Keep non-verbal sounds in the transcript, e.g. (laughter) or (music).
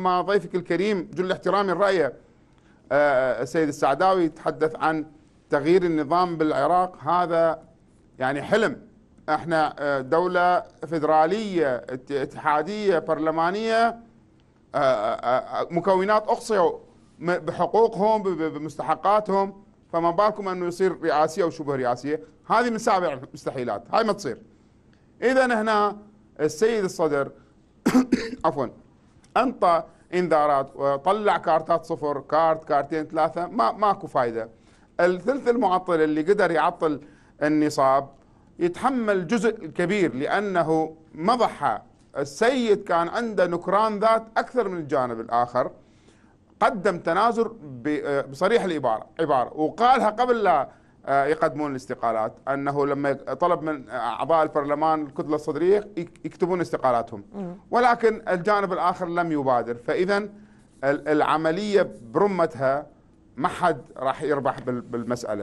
مع ضيفك الكريم جل احترامي الرأي آه، السيد السعداوي يتحدث عن تغيير النظام بالعراق هذا يعني حلم احنا آه، دولة فدرالية اتحادية برلمانية آه، مكونات أقصوا بحقوقهم بمستحقاتهم فما بالكم أنه يصير رئاسية أو شبه رئاسية هذه من سابع المستحيلات هاي ما تصير إذا هنا السيد الصدر (coughs) عفوا انطى انذارات وطلع كارتات صفر كارت كارتين ثلاثه ما ماكو فايده الثلث المعطل اللي قدر يعطل النصاب يتحمل جزء كبير لانه مضحى السيد كان عنده نكران ذات اكثر من الجانب الاخر قدم تنازل بصريح العباره عباره وقالها قبل لا آه، يقدمون الاستقالات انه لما طلب من اعضاء البرلمان الكتله الصدريه يكتبون استقالاتهم ولكن الجانب الاخر لم يبادر فاذا العمليه برمتها ما حد راح يربح بالمساله